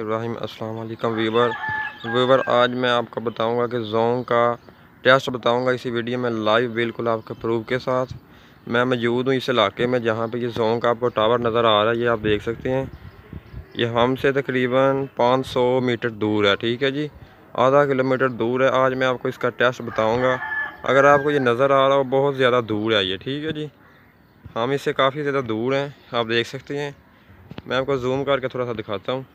इब्राहिम अस्सलाम Weaver Weaver आज मैं आपको बताऊंगा कि जोंग का टेस्ट बताऊंगा इसी वीडियो में लाइव बिल्कुल आपके प्रूफ के साथ मैं मौजूद हूँ इस इलाके में जहाँ पे ये जोंग का आपको टावर नज़र आ रहा है ये आप देख सकते हैं ये हमसे तकरीबन 500 मीटर दूर है ठीक है जी आधा किलोमीटर दूर है आज मैं आपको इसका टेस्ट बताऊँगा अगर आपको ये नज़र आ रहा हो बहुत ज़्यादा दूर है ये ठीक है जी हम इससे काफ़ी ज़्यादा दूर हैं आप देख सकते हैं मैं आपको जूम करके थोड़ा सा दिखाता हूँ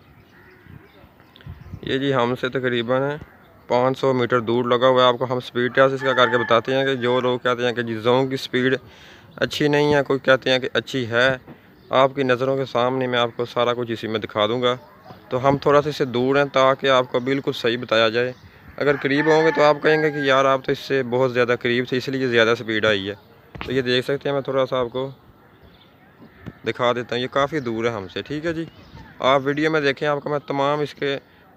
ये जी हमसे तकरीबन पाँच 500 मीटर दूर लगा हुआ है आपको हम स्पीड टेस्ट इसका करके बताते हैं कि जो लोग कहते हैं कि जी जों की स्पीड अच्छी नहीं है कोई कहते हैं कि अच्छी है आपकी नज़रों के सामने मैं आपको सारा कुछ इसी में दिखा दूँगा तो हम थोड़ा सा इससे दूर हैं ताकि आपको बिल्कुल सही बताया जाए अगर करीब होंगे तो आप कहेंगे कि यार आप तो इससे बहुत ज़्यादा करीब थे इसलिए ज़्यादा स्पीड आई है तो ये देख सकते हैं मैं थोड़ा सा आपको दिखा देता हूँ ये काफ़ी दूर है हमसे ठीक है जी आप वीडियो में देखें आपको मैं तमाम इसके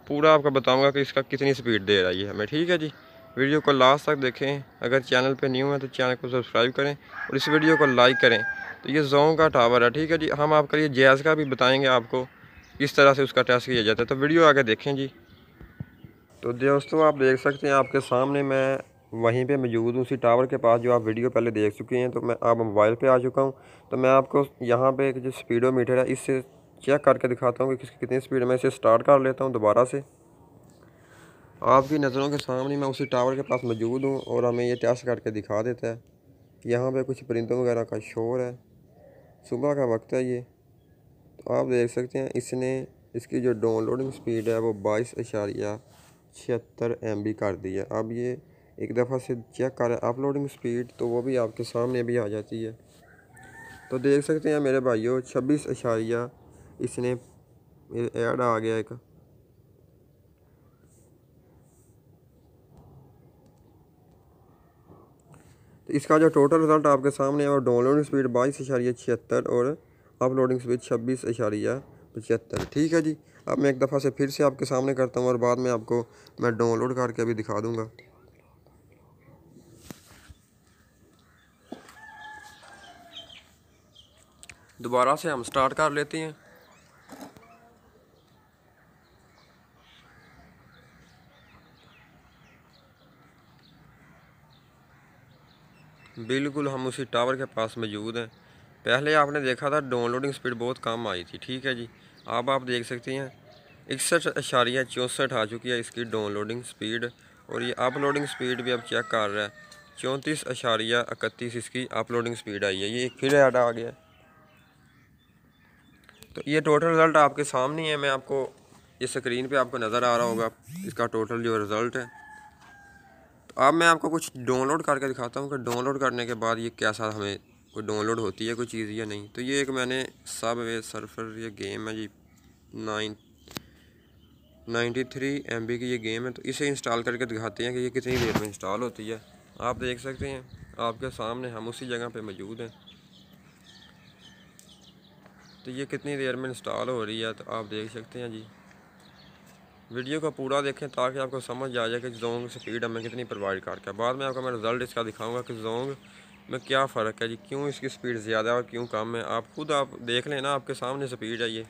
पूरा आपको बताऊंगा कि इसका कितनी स्पीड दे रहा है हमें ठीक है जी वीडियो को लास्ट तक देखें अगर चैनल पे न्यू है तो चैनल को सब्सक्राइब करें और इस वीडियो को लाइक करें तो ये जों का टावर है ठीक है जी हम आपके लिए जैज़ का भी बताएँगे आपको किस तरह से उसका टेस्ट किया जाता है तो वीडियो आगे देखें जी तो दोस्तों आप देख सकते हैं आपके सामने मैं वहीं पे मौजूद हूँ उसी टावर के पास जो आप वीडियो पहले देख चुके हैं तो मैं आप मोबाइल पे आ चुका हूँ तो मैं आपको यहाँ पे एक जो स्पीडोमीटर है इससे चेक करके दिखाता हूँ कि किसकी कितनी स्पीड में इसे स्टार्ट कर लेता हूँ दोबारा से आपकी नज़रों के सामने मैं उसी टावर के पास मौजूद हूँ और हमें ये टेस्ट करके दिखा देता है यहाँ पे कुछ परिंदों वगैरह का शोर है सुबह का वक्त है ये तो आप देख सकते हैं इसने इसकी जो डाउनलोडिंग स्पीड है वो बाईस अशारिया छिहत्तर एम बी कर दी है अब ये एक दफ़ा से चेक करें अपलोडिंग स्पीड तो वो भी आपके सामने भी आ जाती है तो देख सकते हैं मेरे भाइयों छब्बीस अशारिया इसने ऐड आ गया एक तो इसका जो टोटल रिज़ल्ट आपके सामने है वो डाउनलोडिंग स्पीड बाईस इशारिया छिहत्तर और अपलोडिंग स्पीड छब्बीस इशारिया पचहत्तर ठीक है जी अब मैं एक दफ़ा से फिर से आपके सामने करता हूँ और बाद में आपको मैं डाउनलोड करके अभी दिखा दूँगा दोबारा से हम स्टार्ट कर लेते हैं बिल्कुल हम उसी टावर के पास मौजूद हैं पहले आपने देखा था डाउनलोडिंग स्पीड बहुत कम आई थी ठीक है जी अब आप देख सकते हैं इकसठ अशारिया चौंसठ आ चुकी है इसकी डाउनलोडिंग स्पीड और ये अपलोडिंग स्पीड भी अब चेक कर रहा है चौंतीस अशारिया इकतीस इसकी अपलोडिंग स्पीड आई है ये फिर ऐड आ गया तो ये टोटल रिज़ल्ट आपके सामने है मैं आपको ये स्क्रीन पे आपको नज़र आ रहा होगा इसका टोटल जो रिज़ल्ट है अब मैं आपको कुछ डाउनलोड करके दिखाता हूँ कि डाउनलोड करने के बाद ये कैसा हमें कोई डाउनलोड होती है कोई चीज़ या नहीं तो ये एक मैंने सब वे सर्फर ये गेम है G nine ninety three M की ये गेम है तो इसे इंस्टॉल करके दिखाते हैं कि ये कितनी देर में इंस्टॉल होती है आप देख सकते हैं आपके सामने हम उसी जगह पे मौजूद हैं तो ये कितनी देर में इंस्टॉल हो रही है तो आप देख सकते हैं जी वीडियो को पूरा देखें ताकि आपको समझ आ जाए कि जोंग स्पीड हमें कितनी प्रोवाइड करके है बाद में आपको मैं रिज़ल्ट इसका दिखाऊंगा कि जोंग में क्या फ़र्क है जी क्यों इसकी स्पीड ज़्यादा है और क्यों कम है आप खुद आप देख लें ना आपके सामने स्पीड है ये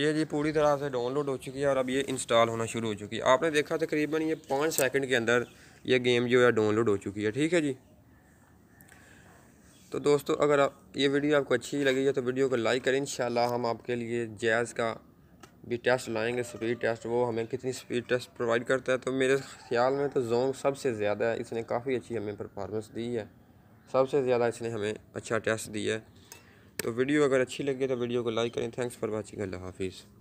ये जी पूरी तरह से डाउनलोड हो चुकी है और अब ये इंस्टॉल होना शुरू हो चुकी है आपने देखा तकरीबन ये पाँच सेकेंड के अंदर ये गेम जो है डाउनलोड हो चुकी है ठीक है जी तो दोस्तों अगर आप ये वीडियो आपको अच्छी लगी है तो वीडियो को लाइक करें इन हम आपके लिए जैज़ का भी टेस्ट लाएंगे स्पीड टेस्ट वो हमें कितनी स्पीड टेस्ट प्रोवाइड करता है तो मेरे ख्याल में तो जोंग सबसे ज़्यादा है इसने काफ़ी अच्छी हमें परफॉर्मेंस दी है सबसे ज़्यादा इसने हमें अच्छा टेस्ट दिया है तो वीडियो अगर अच्छी लगी तो वीडियो को लाइक करें थैंक्स फॉर वॉचिंग अल्लाह हाफिज़